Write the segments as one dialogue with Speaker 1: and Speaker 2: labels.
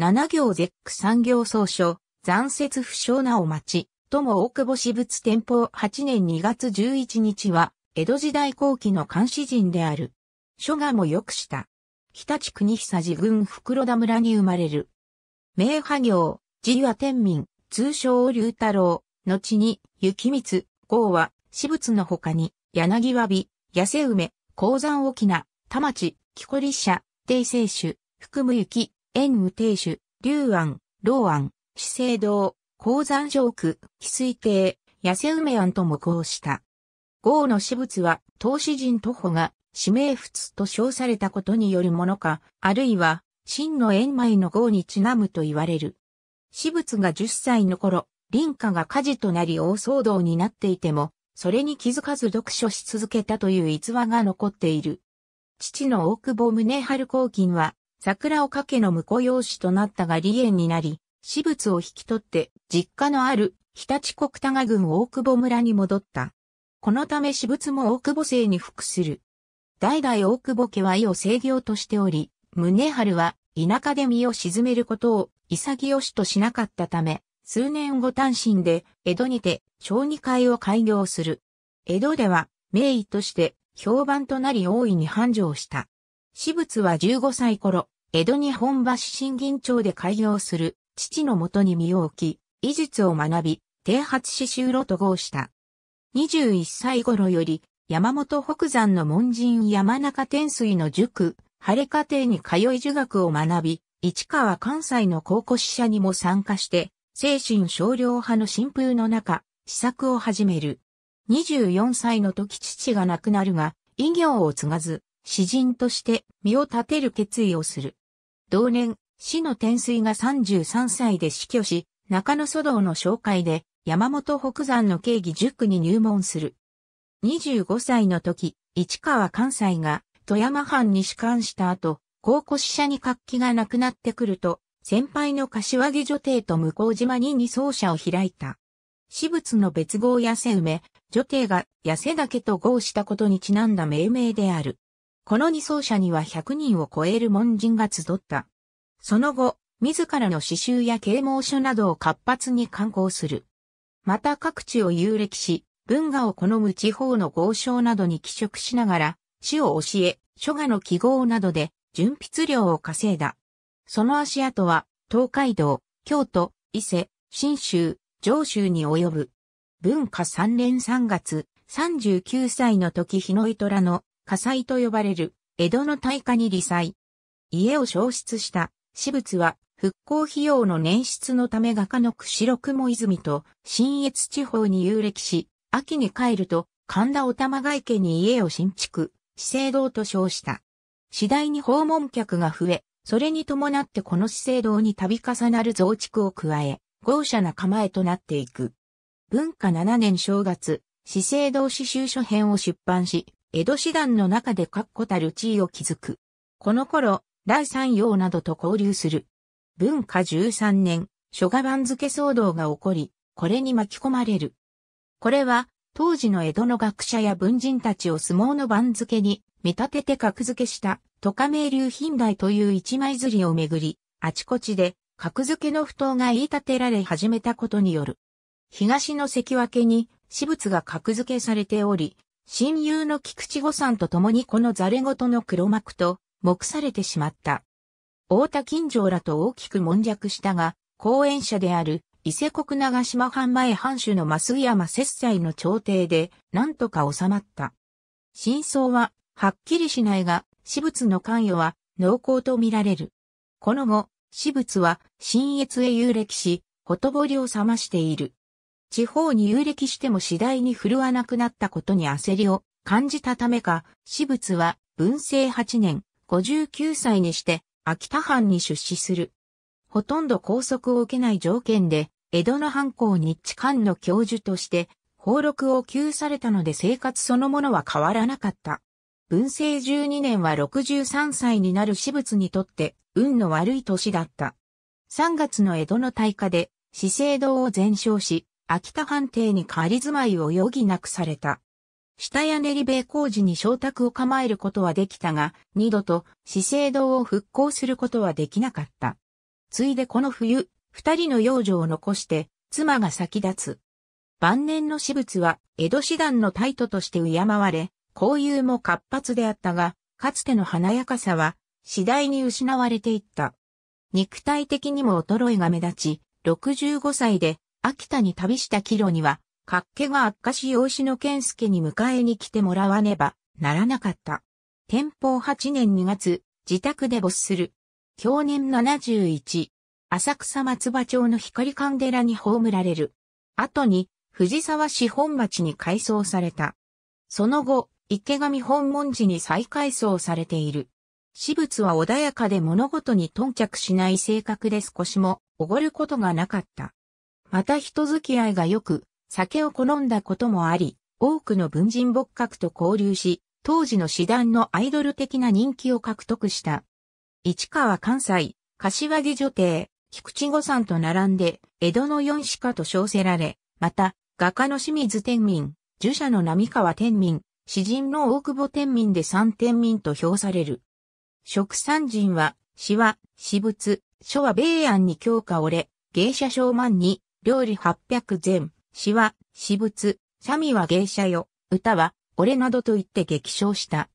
Speaker 1: 七行絶句三行総書、残雪不詳なお町、とも大久保私物天保8年2月11日は、江戸時代後期の監視人である。書画もよくした。北地国久寺郡袋田村に生まれる。名派行、字は天民、通称龍太郎、後に、雪光、郷は、私物の他に、柳わび、痩せ梅、鉱山沖縄、田町、木こり社、定聖種、含む雪、縁武亭主、龍安、老安、資生堂、鉱山上区、翡翠亭、痩せ梅庵ともこうした。豪の私物は、投資人徒歩が、指名仏と称されたことによるものか、あるいは、真の円米の豪にちなむと言われる。私物が10歳の頃、林家が火事となり大騒動になっていても、それに気づかず読書し続けたという逸話が残っている。父の大久保宗春公金は、桜をかけの婿養子となったが離縁になり、私物を引き取って、実家のある日立国多賀郡大久保村に戻った。このため私物も大久保姓に服する。代々大久保家は意を制御としており、宗春は田舎で身を沈めることを潔しとしなかったため、数年後単身で江戸にて小児会を開業する。江戸では名医として評判となり大いに繁盛した。私物は15歳頃、江戸日本橋新銀町で開業する父のもとに身を置き、医術を学び、低発刺繍路と合した。21歳頃より、山本北山の門人山中天水の塾、晴れ家庭に通い儒学を学び、市川関西の高校支者にも参加して、精神少量派の新風の中、試作を始める。24歳の時父が亡くなるが、医業を継がず、詩人として身を立てる決意をする。同年、死の天水が33歳で死去し、中野祖道の紹介で山本北山の慶義塾に入門する。25歳の時、市川関西が富山藩に仕官した後、高校死者に活気がなくなってくると、先輩の柏木女帝と向島に二奏者を開いた。私物の別号痩せ梅、女帝が痩せだけと号したことにちなんだ命名である。この二奏者には100人を超える門人が集った。その後、自らの詩集や啓蒙書などを活発に刊行する。また各地を遊歴し、文化を好む地方の豪商などに寄食しながら、詩を教え、書画の記号などで、純筆料を稼いだ。その足跡は、東海道、京都、伊勢、新州、上州に及ぶ。文化三連3月、39歳の時日の井虎の火災と呼ばれる江戸の大火に罹災。家を焼失した私物は復興費用の捻出のため画家の釧路雲泉と新越地方に遊歴し、秋に帰ると神田お玉外家に家を新築、資生堂と称した。次第に訪問客が増え、それに伴ってこの資生堂に度重なる増築を加え、豪奢な構えとなっていく。文化7年正月、資生堂詩集書編を出版し、江戸師団の中で確固たる地位を築く。この頃、第三陽などと交流する。文化13年、諸賀番付騒動が起こり、これに巻き込まれる。これは、当時の江戸の学者や文人たちを相撲の番付に見立てて格付けした、都下名流品代という一枚ずりをめぐり、あちこちで格付けの不当が言い立てられ始めたことによる。東の関脇に私物が格付けされており、親友の菊池五さんと共にこのザレ事の黒幕と目されてしまった。大田金城らと大きく悶着したが、後援者である伊勢国長島藩前藩主の増山節斎の朝廷で何とか収まった。真相ははっきりしないが、私物の関与は濃厚とみられる。この後、私物は新越へ遊歴し、ほとぼりを覚ましている。地方に遊歴しても次第に振るわなくなったことに焦りを感じたためか、私物は文政8年、59歳にして秋田藩に出資する。ほとんど拘束を受けない条件で、江戸の藩校に地官の教授として、俸禄を給されたので生活そのものは変わらなかった。文政12年は63歳になる私物にとって運の悪い年だった。3月の江戸の大火で資生堂を全焼し、秋田藩邸に仮住まいを余儀なくされた。下屋練米工事に昇宅を構えることはできたが、二度と資生堂を復興することはできなかった。ついでこの冬、二人の養女を残して、妻が先立つ。晩年の私物は、江戸師団のタイトとして敬われ、交友も活発であったが、かつての華やかさは、次第に失われていった。肉体的にも衰えが目立ち、65歳で秋田に旅したキ路には、っ気が悪化し養子の健介に迎えに来てもらわねばならなかった。天保8年2月、自宅で没する。去年71。浅草松葉町の光館寺に葬られる。後に、藤沢市本町に改装された。その後、池上本門寺に再改装されている。私物は穏やかで物事に頓着しない性格で少しもおごることがなかった。また人付き合いが良く、酒を好んだこともあり、多くの文人牧閣と交流し、当時の師団のアイドル的な人気を獲得した。市川関西、柏木女帝、菊池五さんと並んで、江戸の四子家と称せられ、また、画家の清水天民、儒者の並川天民、詩人の大久保天民で三天民と評される。食山人は、詩は、詩物、書は米安に強化折れ、芸者小万に、料理800前、詩は、私物、シャミは芸者よ、歌は、俺などと言って激賞した。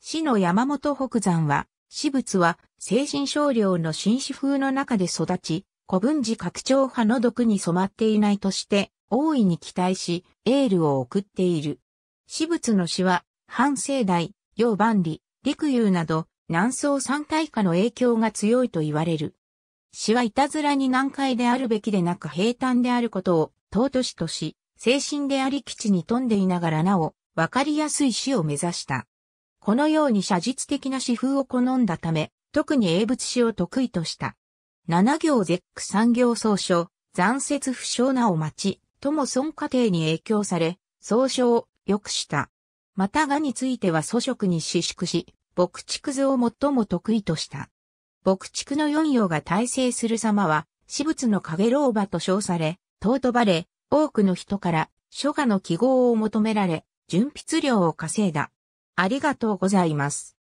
Speaker 1: 詩の山本北山は、私物は、精神少量の紳士風の中で育ち、古文字拡張派の毒に染まっていないとして、大いに期待し、エールを送っている。私物の詩は、半生代、楊万里、陸遊など、南宋三大化の影響が強いと言われる。死はいたずらに難解であるべきでなく平坦であることを尊しとし、精神であり基地に富んでいながらなお、わかりやすい死を目指した。このように写実的な詩風を好んだため、特に英仏詩を得意とした。七行絶句三行総書、残雪不詳なお待ち、とも孫家庭に影響され、総書を良くした。またがについては祖職に私粛し、牧畜図を最も得意とした。牧畜の四葉が大成する様は、私物の影老婆と称され、尊ばれ、多くの人から書画の記号を求められ、純筆量を稼いだ。ありがとうございます。